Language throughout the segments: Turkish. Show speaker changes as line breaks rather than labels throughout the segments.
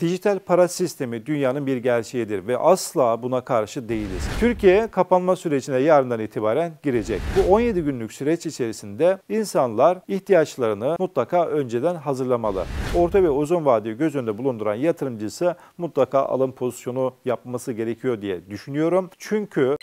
Dijital para sistemi dünyanın bir gerçeğidir ve asla buna karşı değiliz. Türkiye kapanma sürecine yarından itibaren girecek. Bu 17 günlük süreç içerisinde insanlar ihtiyaçlarını mutlaka önceden hazırlamalı. Orta ve uzun vadeyi göz önünde bulunduran yatırımcısı mutlaka alım pozisyonu yapması gerekiyor diye düşünüyorum. Çünkü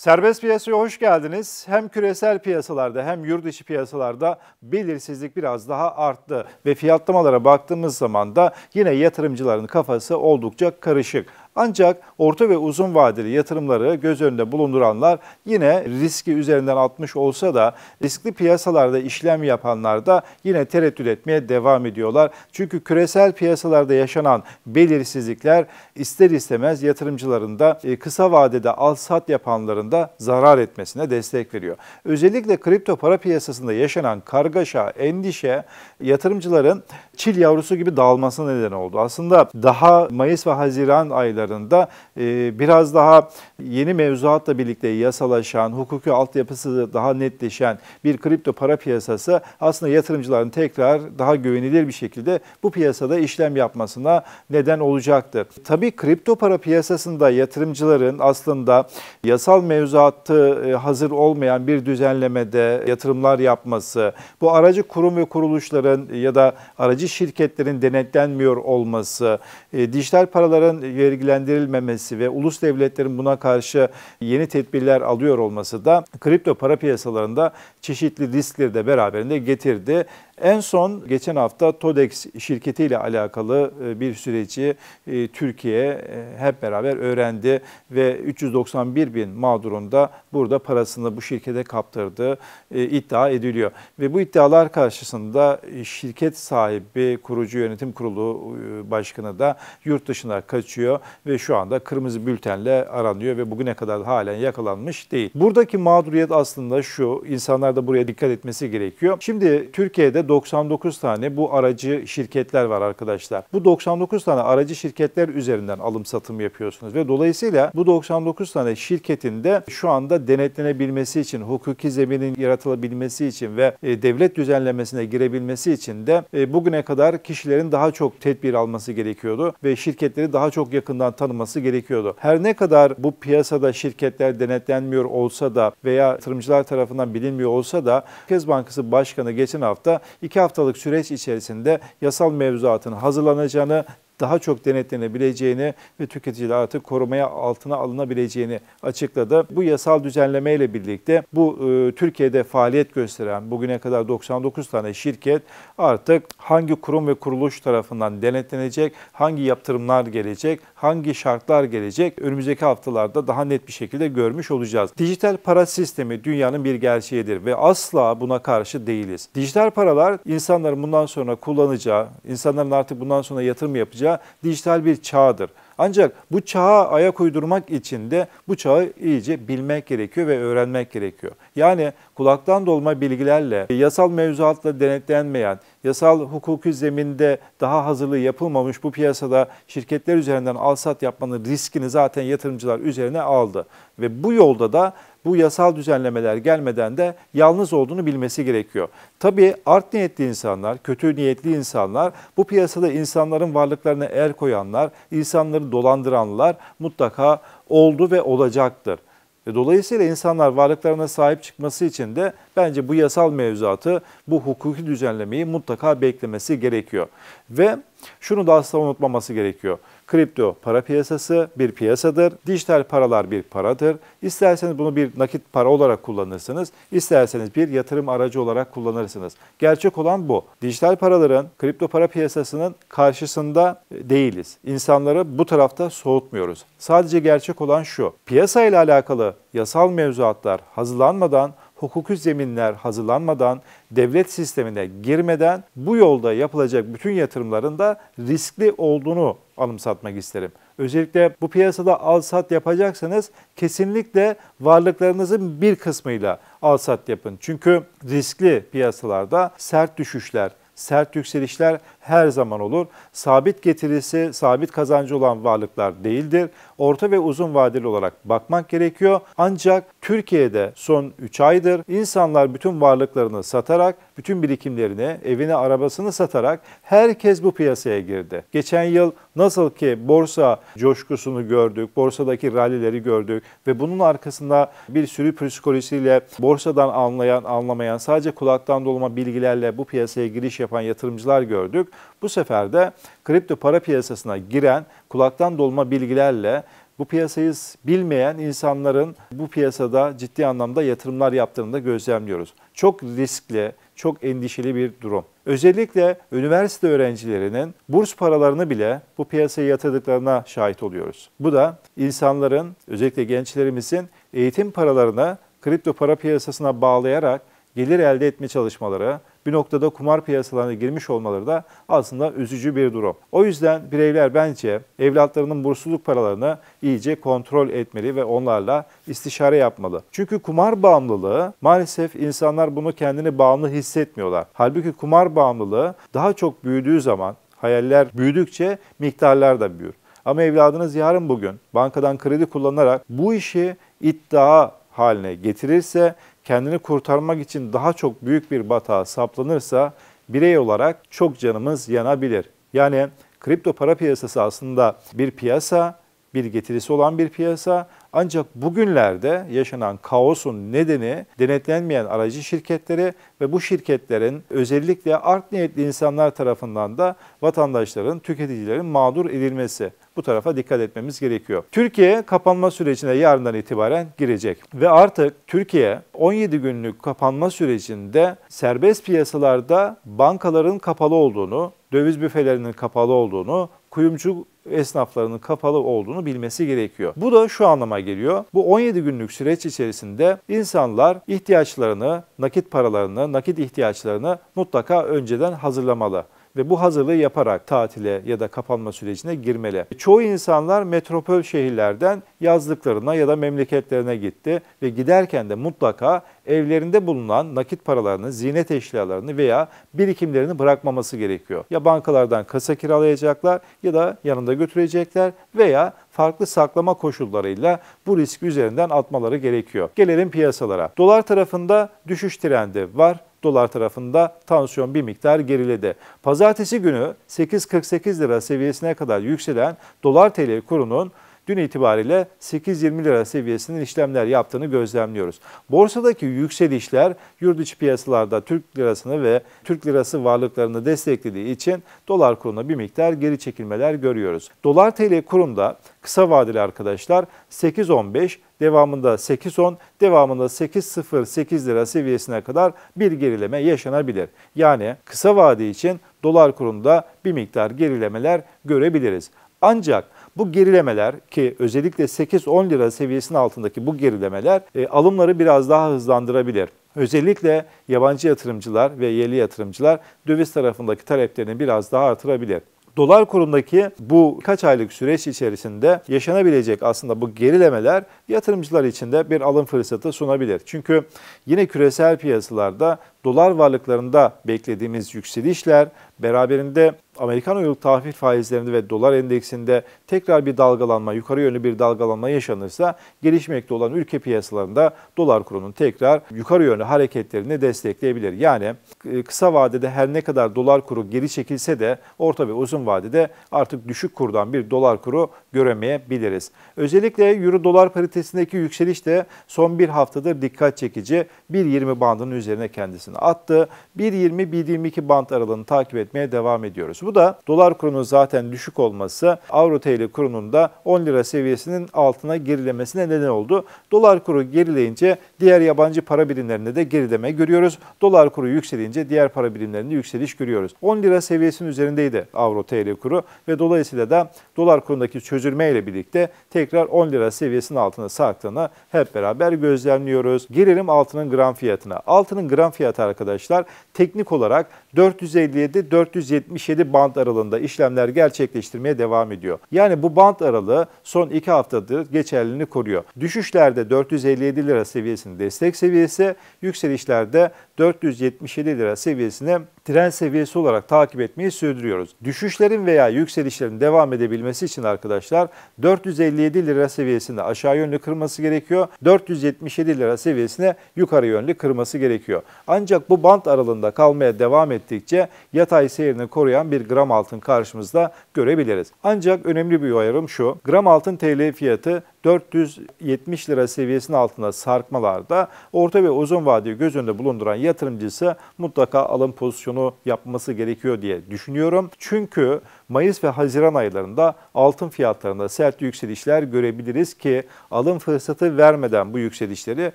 Serbest piyasaya hoş geldiniz. Hem küresel piyasalarda hem yurt dışı piyasalarda belirsizlik biraz daha arttı ve fiyatlamalara baktığımız zaman da yine yatırımcıların kafası oldukça karışık. Ancak orta ve uzun vadeli yatırımları göz önünde bulunduranlar yine riski üzerinden atmış olsa da riskli piyasalarda işlem yapanlar da yine tereddüt etmeye devam ediyorlar. Çünkü küresel piyasalarda yaşanan belirsizlikler ister istemez yatırımcıların da e, kısa vadede al-sat yapanların da zarar etmesine destek veriyor. Özellikle kripto para piyasasında yaşanan kargaşa, endişe yatırımcıların çil yavrusu gibi dağılmasına neden oldu. Aslında daha Mayıs ve Haziran ayları konularında e, biraz daha yeni mevzuatla birlikte yasalaşan, hukuki altyapısı daha netleşen bir kripto para piyasası aslında yatırımcıların tekrar daha güvenilir bir şekilde bu piyasada işlem yapmasına neden olacaktır. Tabii kripto para piyasasında yatırımcıların aslında yasal mevzuatı e, hazır olmayan bir düzenlemede yatırımlar yapması, bu aracı kurum ve kuruluşların ya da aracı şirketlerin denetlenmiyor olması, e, dijital paraların vergilendirilmesi, vergilendirilmemesi ve ulus devletlerin buna karşı yeni tedbirler alıyor olması da kripto para piyasalarında çeşitli riskleri de beraberinde getirdi. En son geçen hafta Todex şirketiyle alakalı e, bir süreci e, Türkiye e, hep beraber öğrendi ve 391 bin mağdurunda burada parasını bu şirkete kaptırdığı iddia ediliyor. Ve bu iddialar karşısında şirket sahibi, kurucu yönetim kurulu başkanı da yurt dışına kaçıyor ve şu anda kırmızı bültenle aranıyor ve bugüne kadar halen yakalanmış değil. Buradaki mağduriyet aslında şu, insanlar da buraya dikkat etmesi gerekiyor. Şimdi Türkiye'de 99 tane bu aracı şirketler var arkadaşlar. Bu 99 tane aracı şirketler üzerinden alım satım yapıyorsunuz ve dolayısıyla bu 99 tane şirketin de şu anda denetlenebilmesi için, hukuki zeminin yaratılabilmesi için ve e, devlet düzenlemesine girebilmesi için de e, bugüne kadar kişilerin daha çok tedbir alması gerekiyordu ve şirketleri daha çok yakından tarafından tanıması gerekiyordu. Her ne kadar bu piyasada şirketler denetlenmiyor olsa da veya yatırımcılar tarafından bilinmiyor olsa da Merkez Bankası Başkanı geçen hafta iki haftalık süreç içerisinde yasal mevzuatın hazırlanacağını daha çok denetlenebileceğini ve tüketiciler artık korumaya altına alınabileceğini açıkladı. Bu yasal düzenleme ile birlikte bu e, Türkiye'de faaliyet gösteren bugüne kadar 99 tane şirket artık hangi kurum ve kuruluş tarafından denetlenecek, hangi yaptırımlar gelecek, hangi şartlar gelecek önümüzdeki haftalarda daha net bir şekilde görmüş olacağız. Dijital para sistemi dünyanın bir gerçeğidir ve asla buna karşı değiliz. Dijital paralar insanların bundan sonra kullanacağı, insanların artık bundan sonra yatırım yapacağı dolayısıyla dijital bir çağdır. Ancak bu çağa ayak uydurmak için de bu çağı iyice bilmek gerekiyor ve öğrenmek gerekiyor. Yani kulaktan dolma bilgilerle, yasal mevzuatla denetlenmeyen, yasal hukuki zeminde daha hazırlığı yapılmamış bu piyasada şirketler üzerinden alsat yapmanın riskini zaten yatırımcılar üzerine aldı. Ve bu yolda da bu yasal düzenlemeler gelmeden de yalnız olduğunu bilmesi gerekiyor. Tabii art niyetli insanlar, kötü niyetli insanlar, bu piyasada insanların varlıklarına el koyanlar, insanları dolandıranlar mutlaka oldu ve olacaktır. E, dolayısıyla insanlar varlıklarına sahip çıkması için de bence bu yasal mevzuatı, bu hukuki düzenlemeyi mutlaka beklemesi gerekiyor. Ve şunu da asla unutmaması gerekiyor. Kripto para piyasası bir piyasadır. Dijital paralar bir paradır. İsterseniz bunu bir nakit para olarak kullanırsınız, isterseniz bir yatırım aracı olarak kullanırsınız. Gerçek olan bu. Dijital paraların kripto para piyasasının karşısında e, değiliz. İnsanları bu tarafta soğutmuyoruz. Sadece gerçek olan şu. Piyasa ile alakalı yasal mevzuatlar hazırlanmadan hukuki zeminler hazırlanmadan, devlet sistemine girmeden bu yolda yapılacak bütün yatırımların da riskli olduğunu alım satmak isterim. Özellikle bu piyasada al sat yapacaksanız kesinlikle varlıklarınızın bir kısmıyla al sat yapın. Çünkü riskli piyasalarda sert düşüşler, sert yükselişler her zaman olur. Sabit getirisi, sabit kazancı olan varlıklar değildir. Orta ve uzun vadeli olarak bakmak gerekiyor. Ancak Türkiye'de son 3 aydır insanlar bütün varlıklarını satarak, bütün birikimlerini, evini, arabasını satarak herkes bu piyasaya girdi. Geçen yıl nasıl ki borsa coşkusunu gördük, borsadaki rallileri gördük ve bunun arkasında bir sürü psikolojisiyle borsadan anlayan, anlamayan, sadece kulaktan dolma bilgilerle bu piyasaya giriş yapan yatırımcılar gördük. Bu sefer de kripto para piyasasına giren kulaktan dolma bilgilerle bu piyasayı bilmeyen insanların bu piyasada ciddi anlamda yatırımlar yaptığını da gözlemliyoruz. Çok riskli, çok endişeli bir durum. Özellikle üniversite öğrencilerinin burs paralarını bile bu piyasaya yatırdıklarına şahit oluyoruz. Bu da insanların, özellikle gençlerimizin eğitim paralarını kripto para piyasasına bağlayarak gelir elde etme çalışmaları, bir noktada kumar piyasalarına girmiş olmaları da aslında üzücü bir durum. O yüzden bireyler bence evlatlarının bursluluk paralarını iyice kontrol etmeli ve onlarla istişare yapmalı. Çünkü kumar bağımlılığı maalesef insanlar bunu kendini bağımlı hissetmiyorlar. Halbuki kumar bağımlılığı daha çok büyüdüğü zaman hayaller büyüdükçe miktarlar da büyür. Ama evladınız yarın bugün bankadan kredi kullanarak bu işi iddia haline getirirse kendini kurtarmak için daha çok büyük bir batağa saplanırsa birey olarak çok canımız yanabilir. Yani kripto para piyasası aslında bir piyasa bir getirisi olan bir piyasa. Ancak bugünlerde yaşanan kaosun nedeni denetlenmeyen aracı şirketleri ve bu şirketlerin özellikle art niyetli insanlar tarafından da vatandaşların, tüketicilerin mağdur edilmesi. Bu tarafa dikkat etmemiz gerekiyor. Türkiye kapanma sürecine yarından itibaren girecek ve artık Türkiye 17 günlük kapanma sürecinde serbest piyasalarda bankaların kapalı olduğunu, döviz büfelerinin kapalı olduğunu, kuyumcu esnaflarının kapalı olduğunu bilmesi gerekiyor. Bu da şu anlama geliyor. Bu 17 günlük süreç içerisinde insanlar ihtiyaçlarını, nakit paralarını, nakit ihtiyaçlarını mutlaka önceden hazırlamalı ve bu hazırlığı yaparak tatile ya da kapanma sürecine girmeli. Çoğu insanlar metropol şehirlerden yazlıklarına ya da memleketlerine gitti ve giderken de mutlaka evlerinde bulunan nakit paralarını, ziynet eşyalarını veya birikimlerini bırakmaması gerekiyor. Ya bankalardan kasa kiralayacaklar ya da yanında götürecekler veya farklı saklama koşullarıyla bu riski üzerinden atmaları gerekiyor. Gelelim piyasalara. Dolar tarafında düşüş trendi var dolar tarafında tansiyon bir miktar geriledi. Pazartesi günü 8.48 lira seviyesine kadar yükselen dolar TL kurunun dün itibariyle 8,20 lira seviyesinin işlemler yaptığını gözlemliyoruz. Borsadaki yükselişler yurt içi piyasalarda Türk lirasını ve Türk lirası varlıklarını desteklediği için dolar kuruna bir miktar geri çekilmeler görüyoruz. Dolar TL kurunda kısa vadeli arkadaşlar 8.15 devamında 8.10, devamında 8.08 lira seviyesine kadar bir gerileme yaşanabilir. Yani kısa vade için dolar kurunda bir miktar gerilemeler görebiliriz. Ancak bu gerilemeler ki özellikle 8-10 lira seviyesinin altındaki bu gerilemeler e, alımları biraz daha hızlandırabilir. Özellikle yabancı yatırımcılar ve yerli yatırımcılar döviz tarafındaki taleplerini biraz daha artırabilir. Dolar kurundaki bu kaç aylık süreç içerisinde yaşanabilecek aslında bu gerilemeler yatırımcılar için de bir alım fırsatı sunabilir. Çünkü yine küresel piyasalarda dolar varlıklarında beklediğimiz yükselişler beraberinde Amerikan oil tahvil faizlerinde ve dolar endeksinde tekrar bir dalgalanma, yukarı yönlü bir dalgalanma yaşanırsa gelişmekte olan ülke piyasalarında dolar kurunun tekrar yukarı yönlü hareketlerini destekleyebilir. Yani e, kısa vadede her ne kadar dolar kuru geri çekilse de orta ve uzun vadede artık düşük kurdan bir dolar kuru göremeyebiliriz. Özellikle euro dolar paritesindeki yükseliş de son bir haftadır dikkat çekici 1.20 bandının üzerine kendisini imzasını attı. 1.20-1.22 band aralığını takip etmeye devam ediyoruz. Bu da dolar kurunun zaten düşük olması Avro TL kurunun da 10 lira seviyesinin altına gerilemesine neden oldu. Dolar kuru gerileyince diğer yabancı para birimlerinde de gerileme görüyoruz. Dolar kuru yükselince diğer para birimlerinde yükseliş görüyoruz. 10 lira seviyesinin üzerindeydi Avro TL kuru ve dolayısıyla da dolar kurundaki çözülme ile birlikte tekrar 10 lira seviyesinin altına sarktığını hep beraber gözlemliyoruz. Gelelim altının gram fiyatına. Altının gram fiyatı arkadaşlar teknik olarak 457-477 band aralığında işlemler gerçekleştirmeye devam ediyor. Yani bu band aralığı son 2 haftadır geçerliliğini koruyor. Düşüşlerde 457 lira seviyesinin destek seviyesi, yükselişlerde 477 lira seviyesine tren seviyesi olarak takip etmeyi sürdürüyoruz. Düşüşlerin veya yükselişlerin devam edebilmesi için arkadaşlar 457 lira seviyesinde aşağı yönlü kırması gerekiyor. 477 lira seviyesine yukarı yönlü kırması gerekiyor. Ancak bu bant aralığında kalmaya devam ettikçe yatay seyrini koruyan bir gram altın karşımızda görebiliriz. Ancak önemli bir uyarım şu. Gram altın TL fiyatı 470 lira seviyesinin altında sarkmalarda orta ve uzun vadeyi göz önünde bulunduran yatırımcısı mutlaka alım pozisyonu yapması gerekiyor diye düşünüyorum. Çünkü Mayıs ve Haziran aylarında altın fiyatlarında sert yükselişler görebiliriz ki alım fırsatı vermeden bu yükselişleri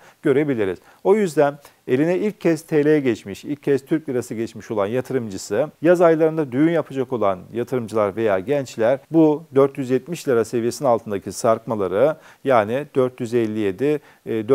görebiliriz. O yüzden Eline ilk kez TL geçmiş, ilk kez Türk lirası geçmiş olan yatırımcısı, yaz aylarında düğün yapacak olan yatırımcılar veya gençler bu 470 lira seviyesinin altındaki sarkmaları yani 457-470 e,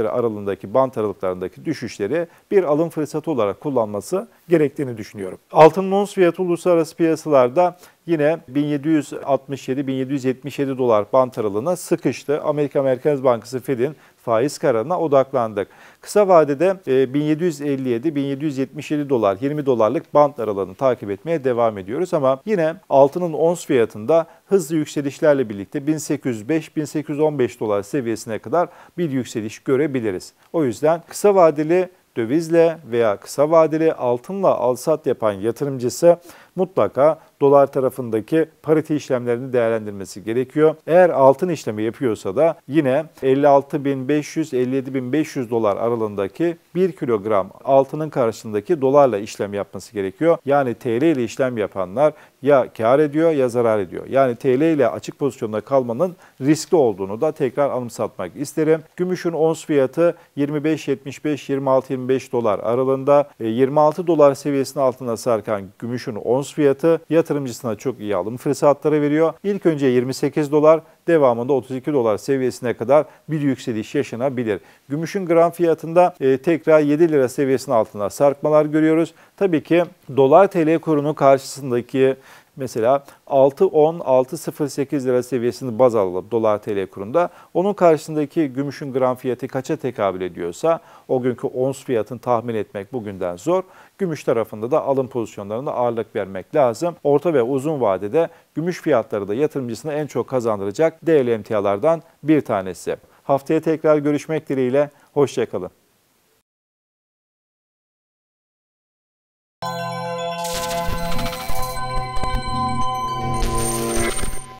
lira aralığındaki bant aralıklarındaki düşüşleri bir alım fırsatı olarak kullanması gerektiğini düşünüyorum. Altın ons fiyatı uluslararası piyasalarda yine 1767-1777 dolar bant aralığına sıkıştı. Amerika Merkez Bankası Fed'in faiz kararına odaklandık. Kısa vadede 1757-1777 e, dolar 20 dolarlık band aralığını takip etmeye devam ediyoruz ama yine altının ons fiyatında hızlı yükselişlerle birlikte 1805-1815 dolar seviyesine kadar bir yükseliş görebiliriz. O yüzden kısa vadeli dövizle veya kısa vadeli altınla alsat yapan yatırımcısı mutlaka dolar tarafındaki parite işlemlerini değerlendirmesi gerekiyor. Eğer altın işlemi yapıyorsa da yine 56.500-57.500 dolar aralığındaki 1 kilogram altının karşısındaki dolarla işlem yapması gerekiyor. Yani TL ile işlem yapanlar ya kar ediyor ya zarar ediyor. Yani TL ile açık pozisyonda kalmanın riskli olduğunu da tekrar anımsatmak isterim. Gümüşün ons fiyatı 26-25 dolar aralığında 26 e, dolar seviyesinin altına sarkan gümüşün ons fiyatı yatırım yatırımcısına çok iyi alım fırsatları veriyor. İlk önce 28 dolar, devamında 32 dolar seviyesine kadar bir yükseliş yaşanabilir. Gümüşün gram fiyatında e, tekrar 7 lira seviyesinin altına sarkmalar görüyoruz. Tabii ki dolar TL kurunu karşısındaki mesela 6.10, 6.08 lira seviyesini baz alıp dolar TL kurunda. Onun karşısındaki gümüşün gram fiyatı kaça tekabül ediyorsa o günkü ons fiyatını tahmin etmek bugünden zor. Gümüş tarafında da alım pozisyonlarına ağırlık vermek lazım. Orta ve uzun vadede gümüş fiyatları da yatırımcısına en çok kazandıracak değerli emtialardan bir tanesi. Haftaya tekrar görüşmek dileğiyle, hoşçakalın.